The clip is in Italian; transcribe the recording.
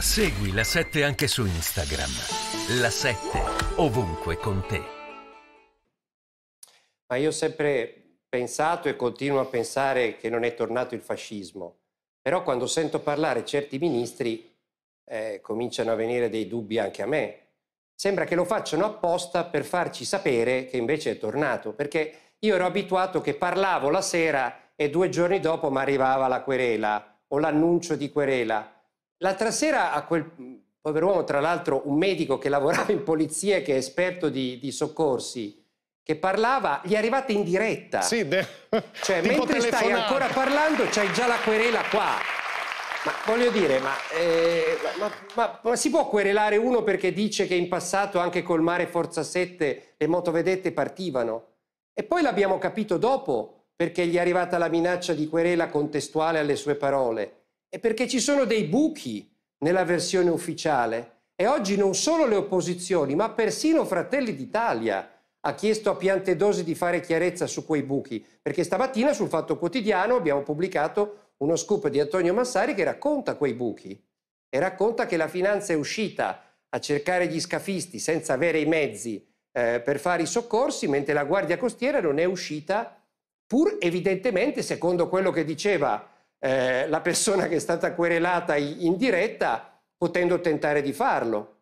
Segui la 7 anche su Instagram. La 7 ovunque con te. Ma io ho sempre pensato e continuo a pensare che non è tornato il fascismo. Però quando sento parlare certi ministri eh, cominciano a venire dei dubbi anche a me. Sembra che lo facciano apposta per farci sapere che invece è tornato, perché io ero abituato che parlavo la sera e due giorni dopo mi arrivava la querela o l'annuncio di querela. L'altra sera a quel pover'uomo, tra l'altro un medico che lavorava in polizia e che è esperto di, di soccorsi, che parlava, gli è arrivata in diretta. Sì, de... cioè, mentre telefonare. stai ancora parlando, c'hai già la querela qua. Ma voglio dire, ma, eh, ma, ma, ma, si può querelare uno perché dice che in passato anche col mare Forza 7 le motovedette partivano? E poi l'abbiamo capito dopo perché gli è arrivata la minaccia di querela contestuale alle sue parole è perché ci sono dei buchi nella versione ufficiale e oggi non solo le opposizioni, ma persino Fratelli d'Italia ha chiesto a Piantedosi di fare chiarezza su quei buchi, perché stamattina sul Fatto Quotidiano abbiamo pubblicato uno scoop di Antonio Massari che racconta quei buchi e racconta che la finanza è uscita a cercare gli scafisti senza avere i mezzi eh, per fare i soccorsi, mentre la Guardia Costiera non è uscita, pur evidentemente, secondo quello che diceva eh, la persona che è stata querelata in diretta potendo tentare di farlo.